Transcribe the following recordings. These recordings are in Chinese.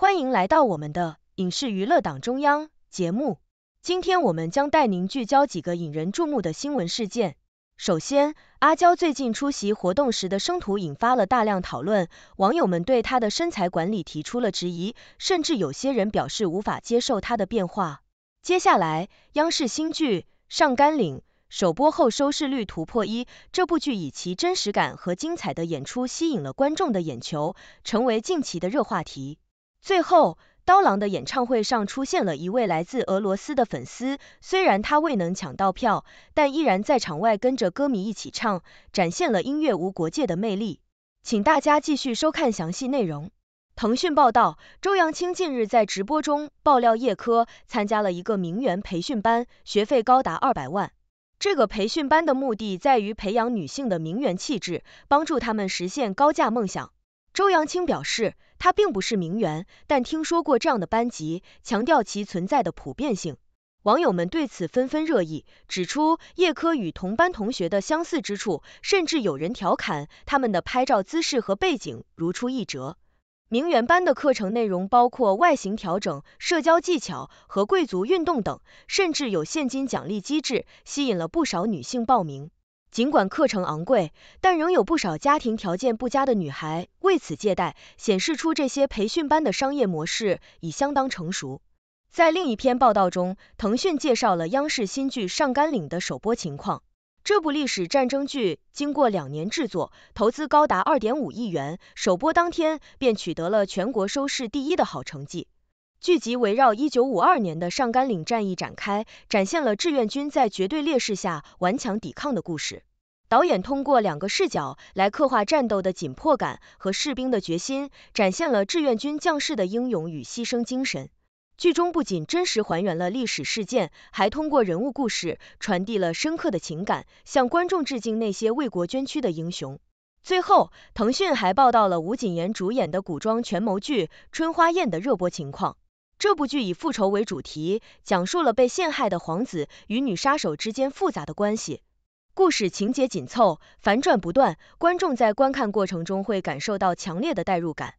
欢迎来到我们的影视娱乐党中央节目。今天我们将带您聚焦几个引人注目的新闻事件。首先，阿娇最近出席活动时的生图引发了大量讨论，网友们对她的身材管理提出了质疑，甚至有些人表示无法接受她的变化。接下来，央视新剧《上甘岭》首播后收视率突破一，这部剧以其真实感和精彩的演出吸引了观众的眼球，成为近期的热话题。最后，刀郎的演唱会上出现了一位来自俄罗斯的粉丝，虽然他未能抢到票，但依然在场外跟着歌迷一起唱，展现了音乐无国界的魅力。请大家继续收看详细内容。腾讯报道，周扬青近日在直播中爆料，叶珂参加了一个名媛培训班，学费高达二百万。这个培训班的目的在于培养女性的名媛气质，帮助她们实现高价梦想。周扬青表示。他并不是名媛，但听说过这样的班级，强调其存在的普遍性。网友们对此纷纷热议，指出叶珂与同班同学的相似之处，甚至有人调侃他们的拍照姿势和背景如出一辙。名媛班的课程内容包括外形调整、社交技巧和贵族运动等，甚至有现金奖励机制，吸引了不少女性报名。尽管课程昂贵，但仍有不少家庭条件不佳的女孩为此借贷，显示出这些培训班的商业模式已相当成熟。在另一篇报道中，腾讯介绍了央视新剧《上甘岭》的首播情况。这部历史战争剧经过两年制作，投资高达二点五亿元，首播当天便取得了全国收视第一的好成绩。剧集围绕一九五二年的上甘岭战役展开，展现了志愿军在绝对劣势下顽强抵抗的故事。导演通过两个视角来刻画战斗的紧迫感和士兵的决心，展现了志愿军将士的英勇与牺牲精神。剧中不仅真实还原了历史事件，还通过人物故事传递了深刻的情感，向观众致敬那些为国捐躯的英雄。最后，腾讯还报道了吴谨言主演的古装权谋剧《春花宴》的热播情况。这部剧以复仇为主题，讲述了被陷害的皇子与女杀手之间复杂的关系。故事情节紧凑，反转不断，观众在观看过程中会感受到强烈的代入感。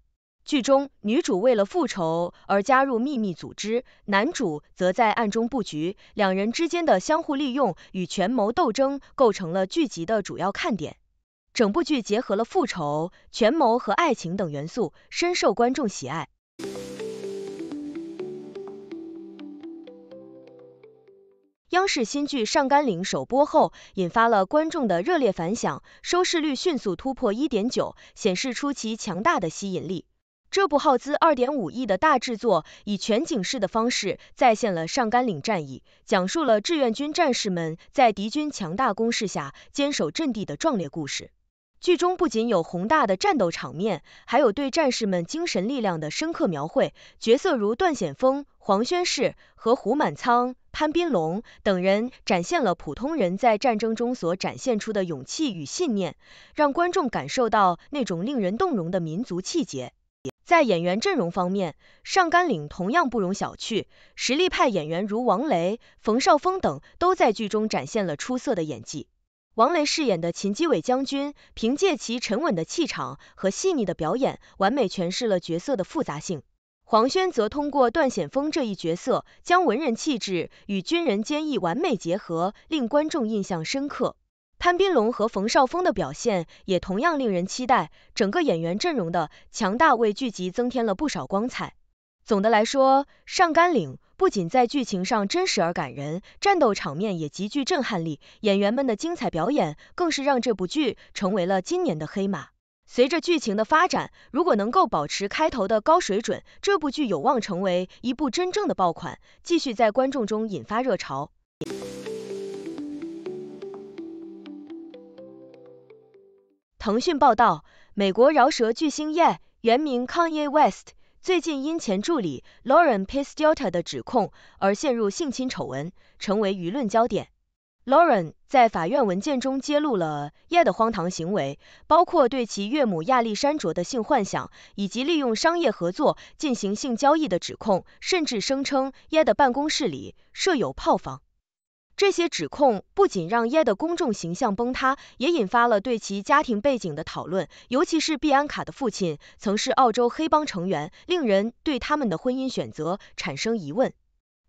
剧中女主为了复仇而加入秘密组织，男主则在暗中布局，两人之间的相互利用与权谋斗争构成了剧集的主要看点。整部剧结合了复仇、权谋和爱情等元素，深受观众喜爱。央视新剧《上甘岭》首播后，引发了观众的热烈反响，收视率迅速突破一点九，显示出其强大的吸引力。这部耗资二点五亿的大制作，以全景式的方式再现了上甘岭战役，讲述了志愿军战士们在敌军强大攻势下坚守阵地的壮烈故事。剧中不仅有宏大的战斗场面，还有对战士们精神力量的深刻描绘。角色如段显峰、黄轩士和胡满仓。潘斌龙等人展现了普通人在战争中所展现出的勇气与信念，让观众感受到那种令人动容的民族气节。在演员阵容方面，上甘岭同样不容小觑，实力派演员如王雷、冯绍峰等都在剧中展现了出色的演技。王雷饰演的秦基伟将军，凭借其沉稳的气场和细腻的表演，完美诠释了角色的复杂性。黄轩则通过段显峰这一角色，将文人气质与军人坚毅完美结合，令观众印象深刻。潘斌龙和冯绍峰的表现也同样令人期待。整个演员阵容的强大，为剧集增添了不少光彩。总的来说，《上甘岭》不仅在剧情上真实而感人，战斗场面也极具震撼力，演员们的精彩表演更是让这部剧成为了今年的黑马。随着剧情的发展，如果能够保持开头的高水准，这部剧有望成为一部真正的爆款，继续在观众中引发热潮。腾讯报道，美国饶舌巨星耶，原名 Kanye West，最近因前助理 Lauren p i s c i o t a 的指控而陷入性侵丑闻，成为舆论焦点。Lauren 在法院文件中揭露了 Ye 的荒唐行为，包括对其岳母亚历山卓的性幻想，以及利用商业合作进行性交易的指控，甚至声称 Ye 的办公室里设有炮房。这些指控不仅让 Ye 的公众形象崩塌，也引发了对其家庭背景的讨论，尤其是碧安卡的父亲曾是澳洲黑帮成员，令人对他们的婚姻选择产生疑问。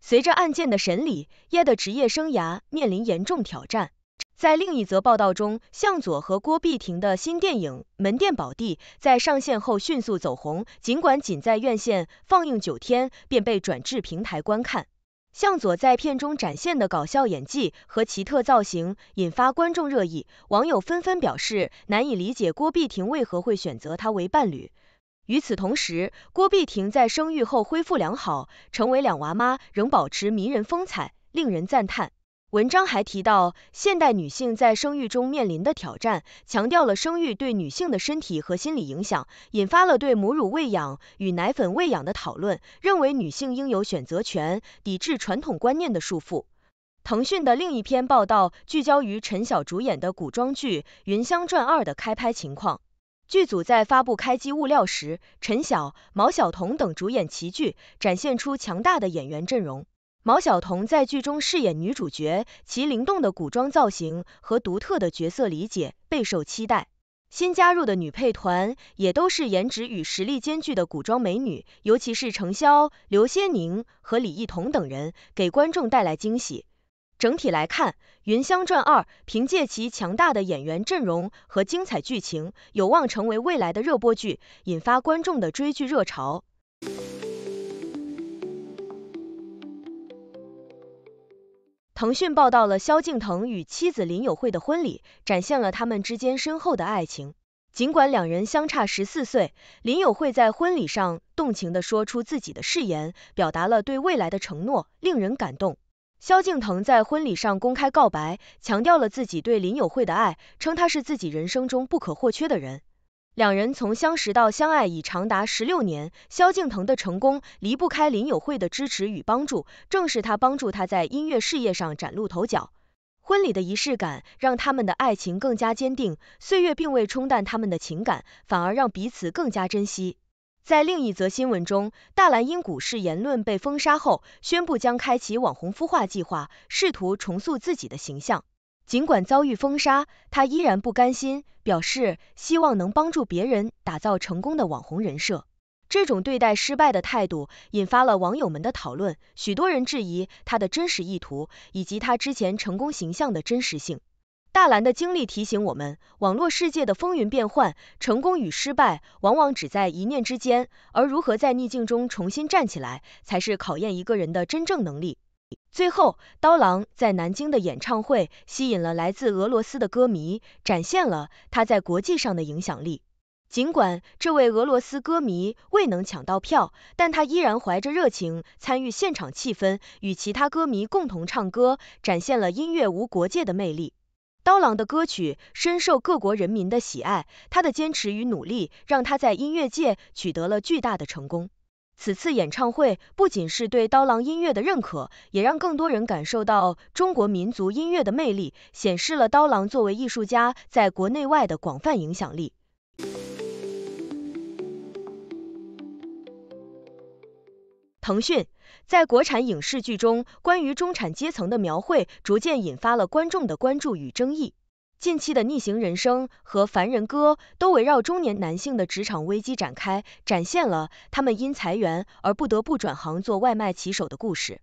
随着案件的审理，叶的职业生涯面临严重挑战。在另一则报道中，向佐和郭碧婷的新电影《门店宝地》在上线后迅速走红，尽管仅在院线放映九天便被转至平台观看。向佐在片中展现的搞笑演技和奇特造型引发观众热议，网友纷纷表示难以理解郭碧婷为何会选择他为伴侣。与此同时，郭碧婷在生育后恢复良好，成为两娃妈仍保持迷人风采，令人赞叹。文章还提到现代女性在生育中面临的挑战，强调了生育对女性的身体和心理影响，引发了对母乳喂养与奶粉喂养的讨论，认为女性应有选择权，抵制传统观念的束缚。腾讯的另一篇报道聚焦于陈晓主演的古装剧《云香传二》的开拍情况。剧组在发布开机物料时，陈晓、毛晓彤等主演齐聚，展现出强大的演员阵容。毛晓彤在剧中饰演女主角，其灵动的古装造型和独特的角色理解备受期待。新加入的女配团也都是颜值与实力兼具的古装美女，尤其是程潇、刘些宁和李一桐等人，给观众带来惊喜。整体来看，《云香传二》凭借其强大的演员阵容和精彩剧情，有望成为未来的热播剧，引发观众的追剧热潮。腾讯报道了萧敬腾与妻子林友慧的婚礼，展现了他们之间深厚的爱情。尽管两人相差十四岁，林友慧在婚礼上动情地说出自己的誓言，表达了对未来的承诺，令人感动。萧敬腾在婚礼上公开告白，强调了自己对林友慧的爱，称她是自己人生中不可或缺的人。两人从相识到相爱已长达十六年，萧敬腾的成功离不开林友慧的支持与帮助，正是他帮助他在音乐事业上崭露头角。婚礼的仪式感让他们的爱情更加坚定，岁月并未冲淡他们的情感，反而让彼此更加珍惜。在另一则新闻中，大蓝鹰股市言论被封杀后，宣布将开启网红孵化计划，试图重塑自己的形象。尽管遭遇封杀，他依然不甘心，表示希望能帮助别人打造成功的网红人设。这种对待失败的态度引发了网友们的讨论，许多人质疑他的真实意图以及他之前成功形象的真实性。大兰的经历提醒我们，网络世界的风云变幻，成功与失败往往只在一念之间。而如何在逆境中重新站起来，才是考验一个人的真正能力。最后，刀郎在南京的演唱会吸引了来自俄罗斯的歌迷，展现了他在国际上的影响力。尽管这位俄罗斯歌迷未能抢到票，但他依然怀着热情参与现场气氛，与其他歌迷共同唱歌，展现了音乐无国界的魅力。刀郎的歌曲深受各国人民的喜爱，他的坚持与努力让他在音乐界取得了巨大的成功。此次演唱会不仅是对刀郎音乐的认可，也让更多人感受到中国民族音乐的魅力，显示了刀郎作为艺术家在国内外的广泛影响力。腾讯。在国产影视剧中，关于中产阶层的描绘逐渐引发了观众的关注与争议。近期的《逆行人生》和《凡人歌》都围绕中年男性的职场危机展开，展现了他们因裁员而不得不转行做外卖骑手的故事。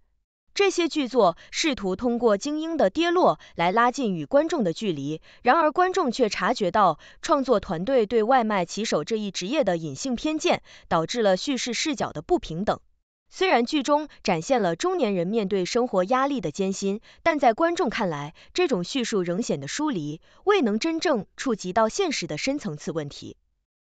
这些剧作试图通过精英的跌落来拉近与观众的距离，然而观众却察觉到创作团队对外卖骑手这一职业的隐性偏见，导致了叙事视角的不平等。虽然剧中展现了中年人面对生活压力的艰辛，但在观众看来，这种叙述仍显得疏离，未能真正触及到现实的深层次问题。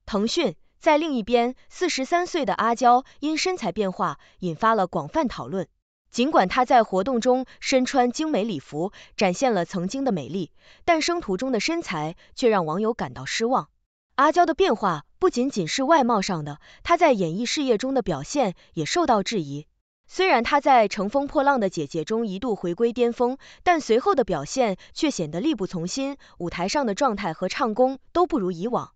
腾讯在另一边，四十三岁的阿娇因身材变化引发了广泛讨论。尽管她在活动中身穿精美礼服，展现了曾经的美丽，但生图中的身材却让网友感到失望。阿娇的变化。不仅仅是外貌上的，她在演艺事业中的表现也受到质疑。虽然她在《乘风破浪的姐姐》中一度回归巅峰，但随后的表现却显得力不从心，舞台上的状态和唱功都不如以往。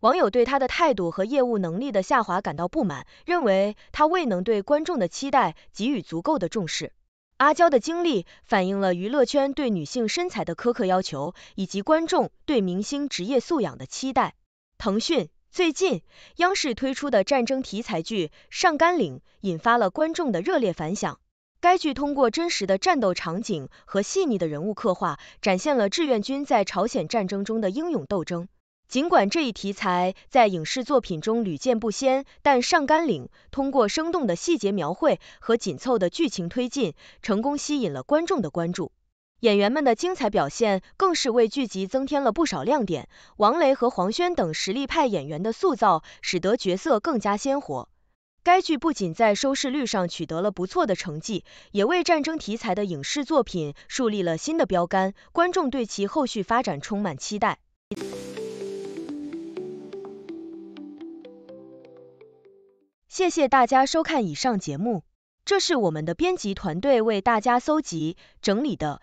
网友对她的态度和业务能力的下滑感到不满，认为她未能对观众的期待给予足够的重视。阿娇的经历反映了娱乐圈对女性身材的苛刻要求，以及观众对明星职业素养的期待。腾讯。最近，央视推出的战争题材剧《上甘岭》引发了观众的热烈反响。该剧通过真实的战斗场景和细腻的人物刻画，展现了志愿军在朝鲜战争中的英勇斗争。尽管这一题材在影视作品中屡见不鲜，但《上甘岭》通过生动的细节描绘和紧凑的剧情推进，成功吸引了观众的关注。演员们的精彩表现更是为剧集增添了不少亮点。王雷和黄轩等实力派演员的塑造，使得角色更加鲜活。该剧不仅在收视率上取得了不错的成绩，也为战争题材的影视作品树立了新的标杆。观众对其后续发展充满期待。谢谢大家收看以上节目，这是我们的编辑团队为大家搜集整理的。